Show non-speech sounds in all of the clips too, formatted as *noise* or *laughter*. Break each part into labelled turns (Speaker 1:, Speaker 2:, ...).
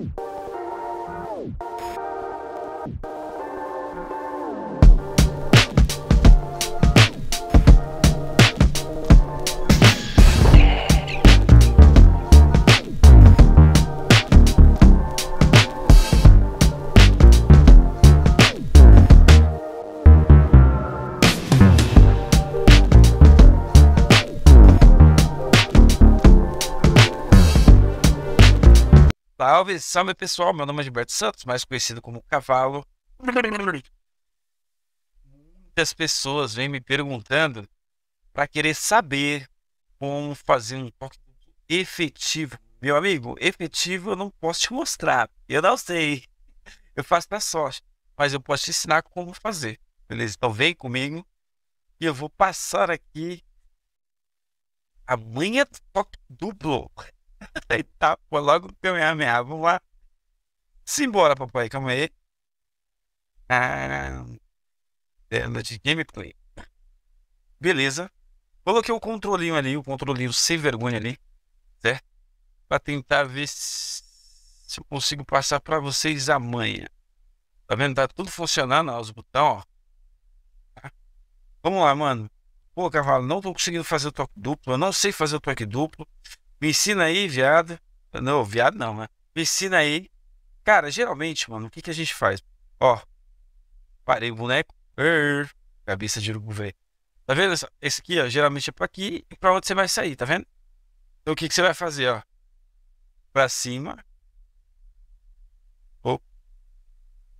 Speaker 1: you Salve, salve pessoal, meu nome é Gilberto Santos, mais conhecido como Cavalo. Muitas pessoas vêm me perguntando para querer saber como fazer um toque efetivo. Meu amigo, efetivo eu não posso te mostrar, eu não sei, eu faço da sorte, mas eu posso te ensinar como fazer, beleza? Então vem comigo e eu vou passar aqui a manha do duplo. *laughs* e Pô, logo caminhar, caminhar. Vamos lá. Simbora, papai. Calma aí. Ah, é, de gameplay. Beleza. Coloquei o controlinho ali, o controlinho sem vergonha ali, certo? Pra tentar ver se, eu consigo passar pra vocês amanhã Tá vendo? Tá tudo funcionando, ó, os botão ó. Tá? Vamos lá, mano. Pô, cavalo, não tô conseguindo fazer o toque duplo. Eu não sei fazer o toque duplo. Me ensina aí, viado. Não, viado não, né? Me ensina aí. Cara, geralmente, mano, o que, que a gente faz? Ó, parei o boneco. Er, cabeça de urubu velho. Tá vendo? Esse aqui, ó, geralmente é pra aqui e pra onde você vai sair, tá vendo? Então o que, que você vai fazer, ó? Pra cima. Ou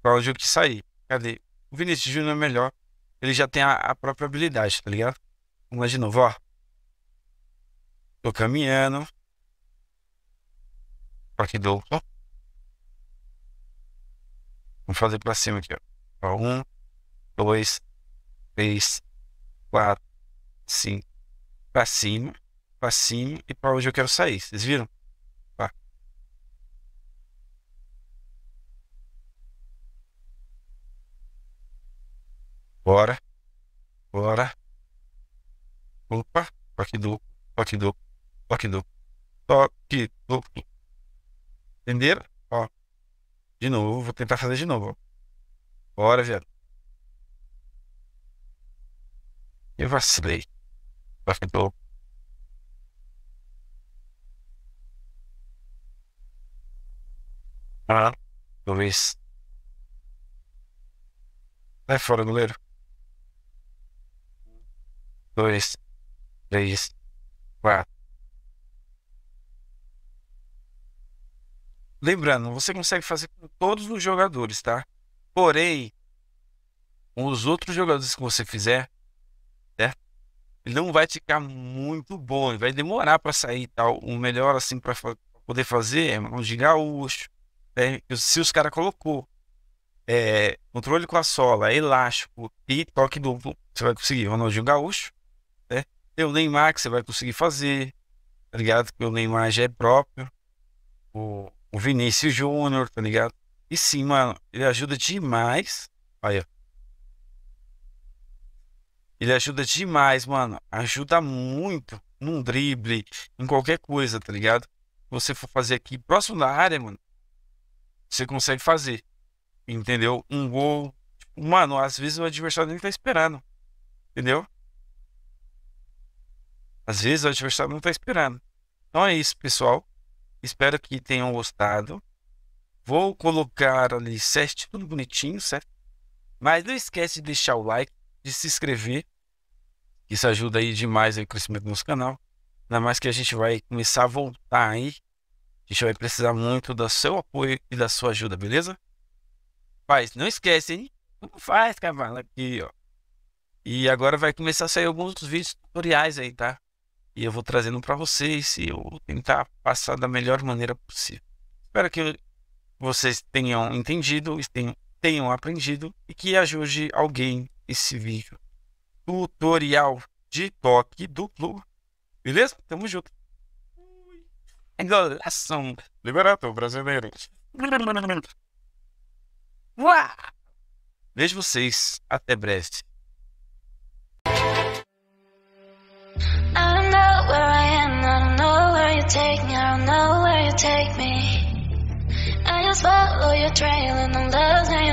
Speaker 1: pra onde eu que sair. Cadê? O Vinicius Júnior é melhor. Ele já tem a, a própria habilidade, tá ligado? Vamos lá de novo, ó. Tô caminhando. Aqui do. Vamos fazer pra cima aqui, ó. ó um, dois, três, quatro, cinco. Pra cima, pra cima e pra onde eu quero sair. Vocês viram? Bora. Bora. Opa, aqui do, aqui do. Toque duplo. Toque duplo. Entenderam? Ó. De novo, vou tentar fazer de novo. Bora, viado. Eu vacilei. Toque duplo. Ah, talvez. Sai fora, goleiro. Dois, três, quatro. Lembrando, você consegue fazer com todos os jogadores, tá? Porém, com os outros jogadores que você fizer, certo? Né, ele não vai ficar muito bom, ele vai demorar para sair tal. Tá? O melhor assim para poder fazer é um de gaúcho, né? se os cara colocou é, controle com a sola, elástico e toque duplo, você vai conseguir Ronaldinho Gaúcho, né? Tem o Neymar que você vai conseguir fazer, tá ligado? Porque o Neymar já é próprio. O o Vinícius Júnior, tá ligado? E sim, mano, ele ajuda demais. Aí, ó. Ele ajuda demais, mano. Ajuda muito num drible, em qualquer coisa, tá ligado? Você for fazer aqui próximo da área, mano, você consegue fazer. Entendeu? Um gol. Tipo, mano, às vezes o adversário nem tá esperando. Entendeu? Às vezes o adversário não tá esperando. Então é isso, pessoal. Espero que tenham gostado. Vou colocar ali certo, tudo bonitinho, certo? Mas não esquece de deixar o like, de se inscrever. Isso ajuda aí demais aí o crescimento do nosso canal. Ainda mais que a gente vai começar a voltar aí. A gente vai precisar muito do seu apoio e da sua ajuda, beleza? Mas não esquece, hein? Como faz, cavalo? Aqui, ó. E agora vai começar a sair alguns vídeos tutoriais aí, tá? e eu vou trazendo para vocês e eu vou tentar passar da melhor maneira possível. Espero que vocês tenham entendido, tenham, tenham aprendido e que ajude alguém esse vídeo. Tutorial de toque duplo. Beleza? Tamo junto. Engolação. Liberato brasileiro. Uau! Vejo vocês. Até breve. take me. I just follow your trail and I'm losing.